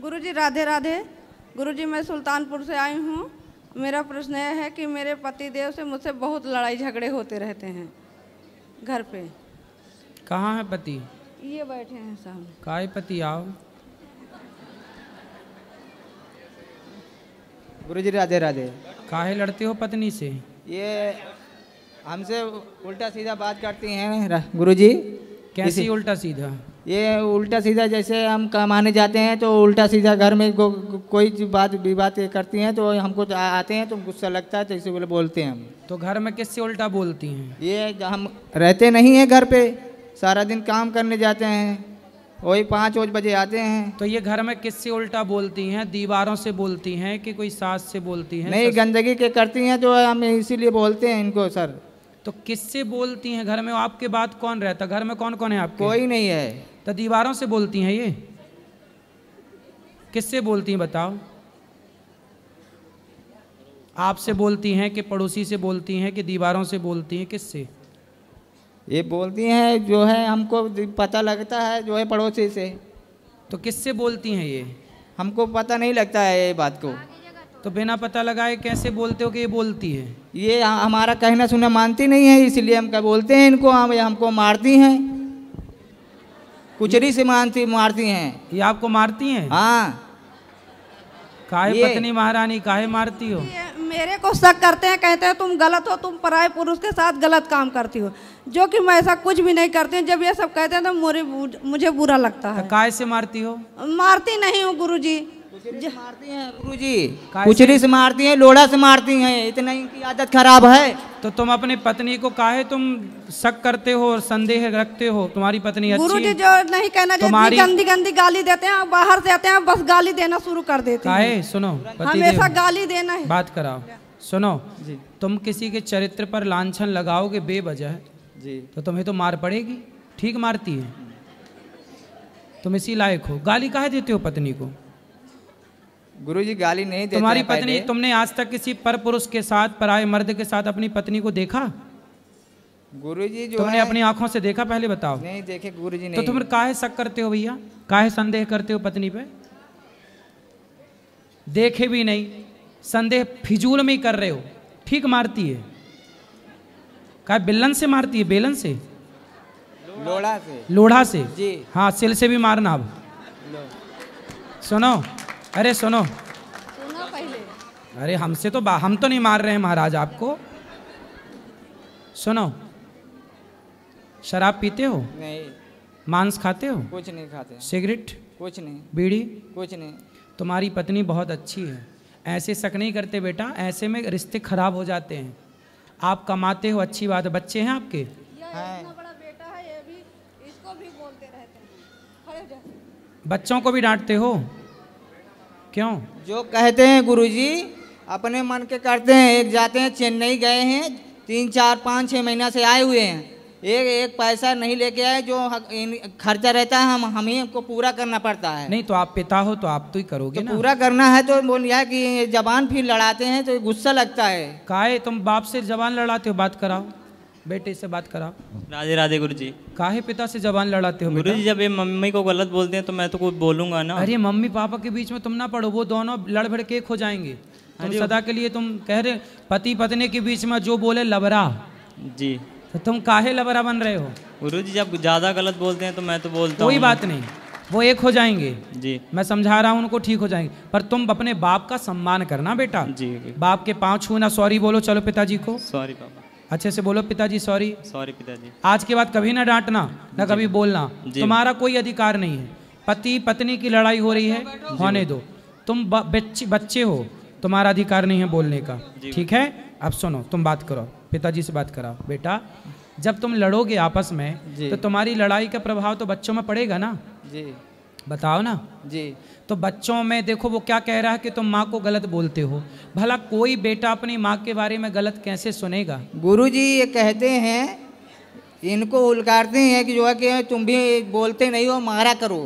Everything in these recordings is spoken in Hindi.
गुरुजी राधे राधे गुरुजी मैं सुल्तानपुर से आई हूँ मेरा प्रश्न यह है कि मेरे पति देव से मुझसे बहुत लड़ाई झगड़े होते रहते हैं घर पे कहाँ है पति ये बैठे हैं सामने काय पति आओ गुरुजी राधे राधे काहे लड़ते हो पत्नी से ये हमसे उल्टा सीधा बात करती हैं गुरुजी कैसी उल्टा सीधा ये उल्टा सीधा जैसे हम कमाने जाते हैं तो उल्टा सीधा घर में को, को, कोई बात विवाद करती हैं तो हमको तो आते हैं तो गुस्सा लगता है तो इसी बोले बोलते हैं हम तो घर में किससे उल्टा बोलती हैं ये हम रहते नहीं हैं घर पे सारा दिन काम करने जाते हैं वही पाँच वज बजे आते हैं तो ये घर में किससे उल्टा बोलती हैं दीवारों से बोलती हैं कि कोई सास से बोलती हैं नहीं गंदगी के करती हैं तो हम इसीलिए बोलते हैं इनको सर तो किससे बोलती हैं घर में आपके बाद कौन रहता घर में कौन कौन है आपके कोई नहीं है तो दीवारों से बोलती हैं ये किससे बोलती हैं बताओ आपसे बोलती हैं कि पड़ोसी से बोलती हैं कि दीवारों से बोलती हैं किससे ये बोलती हैं जो है हमको पता लगता है जो है पड़ोसी से तो किससे बोलती हैं ये हमको पता नहीं लगता है ये बात को तो बिना पता लगाए कैसे बोलते हो कि ये बोलती है ये हमारा कहना सुनना मानती नहीं है इसलिए हम क्या बोलते हैं इनको हम हमको मारती हैं कुचरी से मानती मारती हैं ये आपको मारती हैं हाँ काहे पत्नी महारानी काहे मारती हो मेरे को शक करते हैं कहते हैं तुम गलत हो तुम पराए पुरुष के साथ गलत काम करती हो जो कि मैं ऐसा कुछ भी नहीं करती हूँ जब ये सब कहते हैं तो मुझे बुरा लगता तो है काय से मारती हो मारती नहीं हूँ गुरु जी गुरु जी कुचरी से मारती हैं लोढ़ा से मारती हैं इतना इनकी आदत खराब है तो तुम अपने पत्नी को काहे तुम शक करते हो और संदेह रखते हो तुम्हारी पत्नी अच्छी गुरु जी जो नहीं कहना तुम्हारी गंदी गंदी गाली देते हैं बाहर से आते हैं बस गाली देना शुरू कर देते हैं सुनो हमेशा गाली देना है बात कराओ सुनो तुम किसी के चरित्र पर लाछन लगाओगे बेबजह तो तुम्हें तो मार पड़ेगी ठीक मारती है तुम इसी लायक हो गाली काहे देते हो पत्नी को गुरु जी गाली नहीं देते तुम्हारी पत्नी तुमने आज तक किसी पर पुरुष के साथ पराये मर्द के साथ अपनी पत्नी को देखा गुरु जी जो तुमने अपनी आंखों से देखा पहले बताओ नहीं देखे गुरु जी तो तुम काहे शक करते हो भैया काहे संदेह करते हो पत्नी पे देखे भी नहीं संदेह फिजूल में ही कर रहे हो ठीक मारती है काहे बेलन से मारती है बेलन से लोढ़ा से लोढ़ा से जी हाँ सिल से भी मारना अब सुनो अरे सुनो सुनो पहले अरे हमसे तो हम तो नहीं मार रहे हैं महाराज आपको सुनो शराब पीते हो नहीं मांस खाते हो कुछ नहीं खाते सिगरेट कुछ नहीं बीड़ी कुछ नहीं तुम्हारी पत्नी बहुत अच्छी है ऐसे शक नहीं करते बेटा ऐसे में रिश्ते खराब हो जाते हैं आप कमाते हो अच्छी बात है बच्चे हैं आपके हाँ। बच्चों को भी डांटते हो क्यों जो कहते हैं गुरुजी अपने मन के करते हैं एक जाते हैं चेन्नई गए हैं तीन चार पाँच छः महीना से आए हुए हैं एक एक पैसा नहीं लेके आए जो खर्चा रहता है हम हमें को पूरा करना पड़ता है नहीं तो आप पिता हो तो आप तो ही करोगे तो ना पूरा करना है तो बोल गया कि जबान फिर लड़ाते हैं तो गुस्सा लगता है काहे तुम बाप से जबान लड़ाते हो बात कराओ बेटे से बात करा राधे राधे गुरु जी काहे पिता से जबान लड़ाते हो गुरु जी जब ये मम्मी को गलत बोलते हैं तो मैं तो कुछ बोलूंगा ना अरे मम्मी पापा के बीच में तुम ना पढ़ो वो दोनों लड़ भड़ के खो जाएंगे तुम सदा के लिए तुम कह रहे पति पत्नी के बीच में जो बोले लबरा जी तो तुम काहे लबरा बन रहे हो गुरु जी जब ज्यादा गलत बोलते हैं तो मैं तो बोलता कोई बात नहीं वो एक हो जाएंगे जी मैं समझा रहा हूँ उनको ठीक हो जाएंगे पर तुम अपने बाप का सम्मान करना बेटा जी बाप के पाँव छूना सॉरी बोलो चलो पिताजी को सॉरी पापा अच्छे से बोलो पिताजी सॉरी सॉरी पिताजी आज के बाद कभी ना डांटना ना कभी बोलना तुम्हारा कोई अधिकार नहीं है पति पत्नी की लड़ाई हो रही है होने दो तुम बच्चे हो तुम्हारा अधिकार नहीं है बोलने का ठीक है अब सुनो तुम बात करो पिताजी से बात कराओ बेटा जब तुम लड़ोगे आपस में तो तुम्हारी लड़ाई का प्रभाव तो बच्चों में पड़ेगा ना बताओ ना जी तो बच्चों में देखो वो क्या कह रहा है कि तुम माँ को गलत बोलते हो भला कोई बेटा अपनी माँ के बारे में गलत कैसे सुनेगा गुरु जी ये कहते हैं इनको उलकारते हैं कि जो है कि तुम भी बोलते नहीं हो मारा करो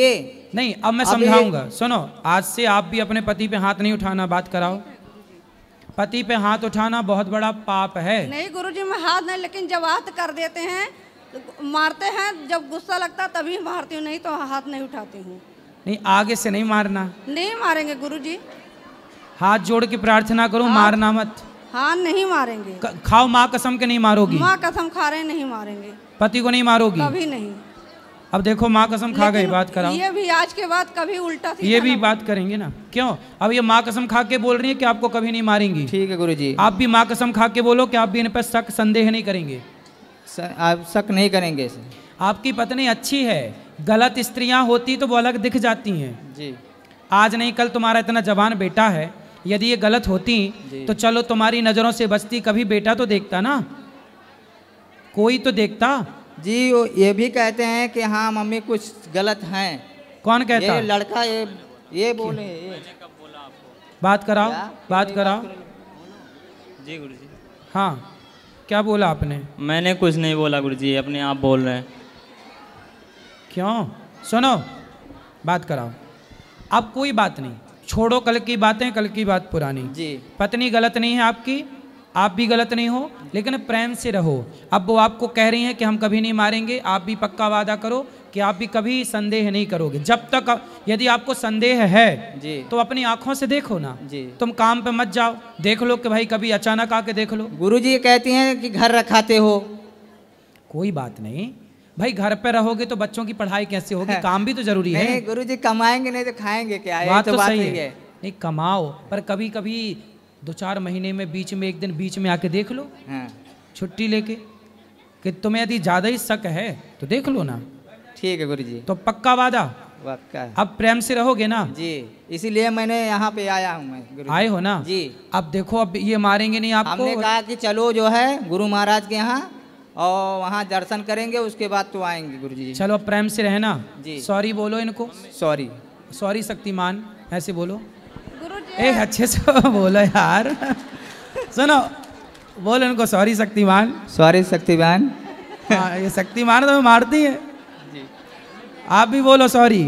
ये नहीं अब मैं समझाऊंगा सुनो आज से आप भी अपने पति पे हाथ नहीं उठाना बात कराओ पति पे हाथ उठाना बहुत बड़ा पाप है नहीं गुरुजी मैं हाथ नहीं लेकिन जब तो कर देते हैं मारते हैं जब गुस्सा लगता तभी मारती हूँ नहीं तो हाथ नहीं उठाती हूँ नहीं आगे से नहीं मारना नहीं मारेंगे गुरु जी हाथ जोड़ के प्रार्थना करो हाँ, मारना मत हाँ नहीं मारेंगे खाओ माँ कसम के नहीं मारोगी माँ कसम खा रहे नहीं मारेंगे पति को नहीं मारोगी कभी नहीं अब देखो माँ कसम खा गए बात करा ये भी आज के बाद कभी उल्टा ये भी बात करेंगे ना क्यों अब ये माँ कसम खा के बोल रही है कि आपको कभी नहीं मारेंगी ठीक है गुरु जी आप भी माँ कसम खा के बोलो कि आप भी इन पर शक संदेह नहीं करेंगे आप शक नहीं करेंगे इसे आपकी पत्नी अच्छी है गलत स्त्रियां होती तो वो अलग दिख जाती हैं जी आज नहीं कल तुम्हारा इतना जवान बेटा है यदि ये गलत होती तो चलो तुम्हारी नज़रों से बचती कभी बेटा तो देखता ना कोई तो देखता जी ये भी कहते हैं कि हाँ मम्मी कुछ गलत हैं कौन कहता ये लड़का ये ये बोले ये। बात कराओ बात कराओ जी गुरु जी हाँ क्या बोला आपने मैंने कुछ नहीं बोला गुरु जी अपने आप बोल रहे हैं क्यों सुनो बात कराओ अब कोई बात नहीं छोड़ो कल की बातें कल की बात पुरानी जी पत्नी गलत नहीं है आपकी आप भी गलत नहीं हो लेकिन प्रेम से रहो अब वो आपको कह रही हैं कि हम कभी नहीं मारेंगे आप भी पक्का वादा करो कि आप भी कभी संदेह नहीं करोगे जब तक यदि आपको संदेह है जी। तो अपनी आंखों से देखो ना जी। तुम काम पे मत जाओ देख लो कि भाई कभी अचानक आके देख लो गुरु जी कहती हैं कि घर रखाते हो कोई बात नहीं भाई घर पे रहोगे तो बच्चों की पढ़ाई कैसे होगी हाँ। काम भी तो जरूरी है गुरु जी कमाएंगे नहीं तो खाएंगे क्या बात तो, तो सही है। नहीं कमाओ पर कभी कभी दो चार महीने में बीच में एक दिन बीच में आके देख लो हाँ। छुट्टी लेके कि तुम्हें यदि ज़्यादा ही शक है तो देख लो ना ठीक है गुरु जी तो पक्का वादा पक्का अब प्रेम से रहोगे ना जी इसीलिए मैंने यहाँ पे आया हूँ मैं आए हो ना जी अब देखो अब ये मारेंगे नहीं आपको हमने कहा कि चलो जो है गुरु महाराज के यहाँ और वहाँ दर्शन करेंगे उसके बाद तो आएंगे गुरु जी चलो प्रेम से रहना सॉरी बोलो इनको सॉरी सॉरी शक्तिमान ऐसे बोलो ए अच्छे से बोलो यार सुनो बोल उनको सॉरी शक्तिमान सॉरी शक्तिमान हाँ, ये शक्तिमान तो मारती है आप भी बोलो सॉरी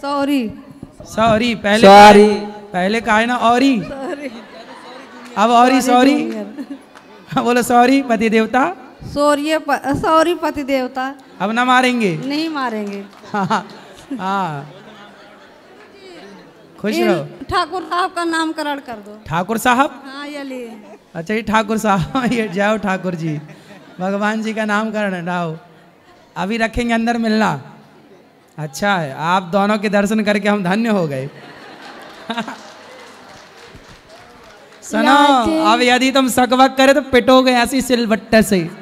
सॉरी सॉरी पहले सॉरी पहले कहा है ना औरी अब औरी सॉरी बोलो सॉरी पति देवता सॉरी सॉरी पति देवता अब ना मारेंगे नहीं मारेंगे हाँ हाँ खुश रहो ठाकुर साहब का नामकरण कर दो ठाकुर साहब हाँ ये लिए अच्छा ये ठाकुर साहब ये जाओ ठाकुर जी भगवान जी का नामकरण लाओ अभी रखेंगे अंदर मिलना अच्छा है आप दोनों के दर्शन करके हम धन्य हो गए सुनो अब यदि तुम सकवक करे तो पिटोगे ऐसी सिलबट्टे से